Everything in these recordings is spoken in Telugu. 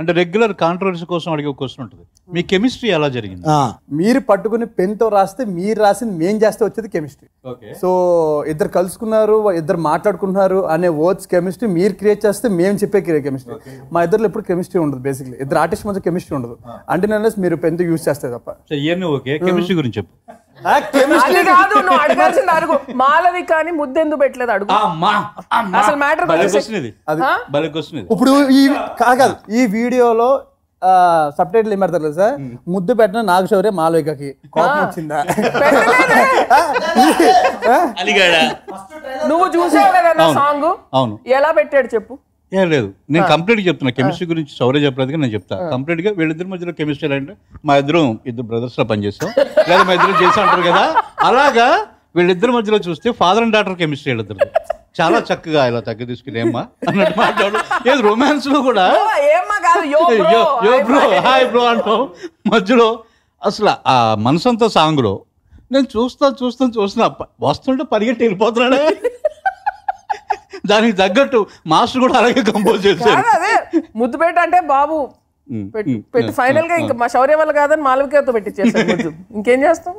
అంటే రెగ్యులర్ కాంట్రవర్సీ కోసం అడిగే క్వశ్చన్ ఉంటుంది మీ కెమిస్ట్రీ ఎలా జరిగింది మీరు పట్టుకుని పెన్తో రాస్తే మీరు రాసింది మేం చేస్తే వచ్చేది కెమిస్ట్రీ సో ఇద్దరు కలుసుకున్నారు ఇద్దరు మాట్లాడుకున్నారు అనే వర్డ్స్ కెమిస్ట్రీ మీరు క్రియేట్ చేస్తే మేము చెప్పే క్రియేట్ కెమిస్ట్రీ మా ఇద్దరు ఎప్పుడు కెమిస్ట్రీ ఉండదు బేసిక్లీ ఇద్దరు ఆర్టిస్ట్ మధ్య కెమిస్ట్రీ ఉండదు అంటే నేను మీరు పెన్తో యూజ్ చేస్తే తప్ప ఓకే కెమిస్ట్రీ గురించి చెప్పు మాలవి కానీ ముద్దెందు పెట్టలేదు అడుగు అసలు మ్యాటర్ ఇప్పుడు కాదు ఈ వీడియోలో సబ్ టైటిల్ ఏం పెడతారు సార్ ముద్దు పెట్టిన నాగశౌర్య మాలవికకి కోపం వచ్చిందా నువ్వు చూసావు సాంగ్ అవును ఎలా పెట్టాడు చెప్పు ఏం లేదు నేను కంప్లీట్ చెప్తున్నా కెమిస్ట్రీ గురించి సౌర చెప్పలేదు నేను చెప్తా కంప్లీట్ గా వీళ్ళిద్దరి మధ్యలో కెమిస్ట్రీ అంటే మా ఇద్దరం ఇద్దరు బ్రదర్స్ లో పనిచేస్తాం లేదా మా ఇద్దరు చేసి అంటారు కదా అలాగా వీళ్ళిద్దరి మధ్యలో చూస్తే ఫాదర్ అండ్ డాటర్ కెమిస్ట్రీ వెళ్ళదు చాలా చక్కగా ఇలా తగ్గి తీసుకుని ఏమ్మా అన్నట్టు మాట్లాడు ఏది రొమాన్స్ లో కూడా యో బ్రో హాయ్ బ్రో అంటాం మధ్యలో అసలు ఆ మనసంతా లో నేను చూస్తా చూస్తాను చూస్తున్నా వస్తుంటే పరిగెట్టి వెళ్ళిపోతున్నాడే దానికి తగ్గట్టు మాస్టర్ కూడా అలాగే కంపోజ్ చేశారు ముద్దుపేట అంటే బాబు పెట్టి ఫైనల్ గా ఇంకా మా శౌర్య వల్ల కాదని పెట్టి పెట్టించేసారు ఇంకేం చేస్తాం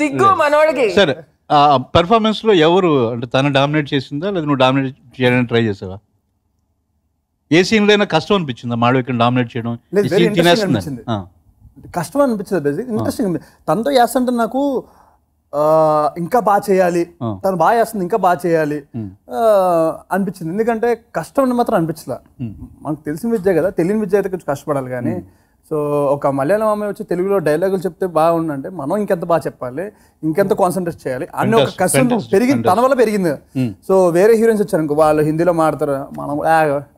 సిగ్గు మనోడికి సరే ఆ పెర్ఫార్మెన్స్లో ఎవరు అంటే తను డామినేట్ చేసిందా లేదా నువ్వు డామినేట్ చేయడానికి ట్రై చేసావా ఏ అయినా కష్టం అనిపించిందా మాడవికి డామినేట్ చేయడం కష్టం అనిపించదు ఇంట్రెస్టింగ్ తనతో చేస్తుంటే నాకు ఇంకా బాగా చేయాలి తను బాగా చేస్తుంది ఇంకా బాగా చేయాలి అనిపించింది ఎందుకంటే కష్టం మాత్రం అనిపించలే మనకు తెలిసిన విద్య కదా తెలియని విద్య అయితే కొంచెం కష్టపడాలి కానీ సో ఒక మలయాళం అమ్మాయి వచ్చి తెలుగులో డైలాగులు చెప్తే బాగుందంటే మనం ఇంకెంత బాగా చెప్పాలి ఇంకెంత కాన్సన్ట్రేట్ చేయాలి అన్ని ఒక కష్టం పెరిగింది తన వల్ల పెరిగింది hmm. సో వేరే హీరోయిన్స్ వచ్చారు ఇంకో వాళ్ళు హిందీలో మాడతారు మనం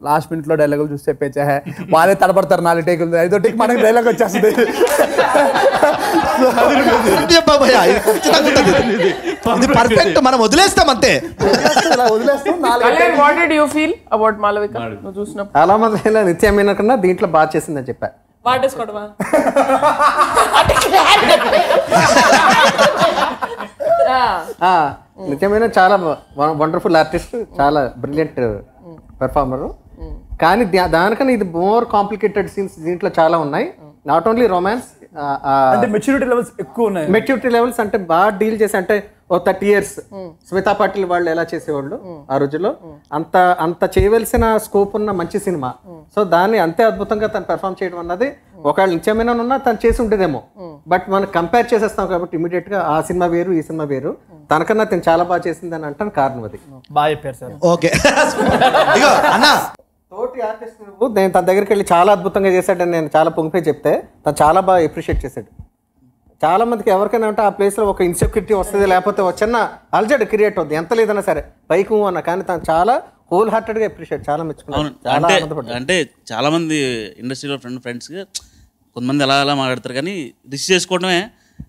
లాస్ట్ మినిట్ లో డైలాగులు చూసి చెప్పేచ్చా వాళ్ళే తడబడతారు నాలుగు టేకులు ఐదో టేక్ మనకి డైలాగ్ వచ్చేస్తుంది పర్ఫెక్ట్ మనం వదిలేస్తాం అంతే వదిలేస్తాం చాలా మంది నిత్యం కన్నా దీంట్లో బాగా చేసిందని చెప్పారు నిజమైన చాలా వండర్ఫుల్ ఆర్టిస్ట్ చాలా బ్రిలియంట్ పెర్ఫార్మర్ కానీ దానికన్నా ఇది మోర్ కాంప్లికేటెడ్ సీన్స్ దీంట్లో చాలా ఉన్నాయి నాట్ ఓన్లీ రొమాన్స్ అంటే మెచ్యూరిటీ లెవెల్స్ ఎక్కువ ఉన్నాయి మెచ్యూరిటీ లెవెల్స్ అంటే బాగా డీల్ చేసి అంటే ఓ థర్టీ ఇయర్స్ స్మితా పాటిల్ వాళ్ళు ఎలా చేసేవాళ్ళు ఆ రోజుల్లో అంత అంత చేయవలసిన స్కోప్ ఉన్న మంచి సినిమా సో దాన్ని అంతే అద్భుతంగా తను పెర్ఫామ్ చేయడం అన్నది ఒకవేళ నిత్యమైన ఉన్నా తను చేసి ఉండేదేమో బట్ మనం కంపేర్ చేసేస్తాం కాబట్టి ఇమీడియట్ గా ఆ సినిమా వేరు ఈ సినిమా వేరు తనకన్నా తను చాలా బాగా చేసింది అని అంటాను కారణం అది బాగా చెప్పారు సార్ ఓకే తోటి ఆర్టిస్ట్ నేను తన దగ్గరికి వెళ్ళి చాలా అద్భుతంగా చేశాడని నేను చాలా పొంగిపోయి చెప్తే తను చాలా బాగా ఎప్రిషియేట్ చేశాడు చాలా మందికి ఎవరికైనా అంటే ఆ ప్లేస్లో ఒక ఇన్సెక్యూరిటీ వస్తుంది లేకపోతే ఒక చిన్న అల్జడ్ క్రియేట్ అవుతుంది ఎంత లేదన్నా సరే పైకి అన్న కానీ తను చాలా హోల్ హార్టెడ్గా అప్రిషియేట్ చాలా మెచ్చుకున్నాను అంటే చాలా మంది ఇండస్ట్రీలో ఫ్రెండ్ ఫ్రెండ్స్ కొంతమంది అలా అలా మాట్లాడతారు కానీ రిసీవ్ చేసుకోవడమే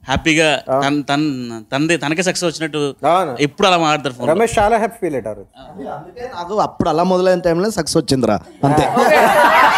హ్యాపీగా తన తన తనది తనకే సక్సెస్ వచ్చినట్టు ఎప్పుడు అలా మాట్లాడతారు రమేష్ చాలా హ్యాపీ ఫీల్ అయ్యారు అందుకే నాకు అప్పుడు అలా మొదలైన టైంలో సక్సెస్ వచ్చిందిరా అంతే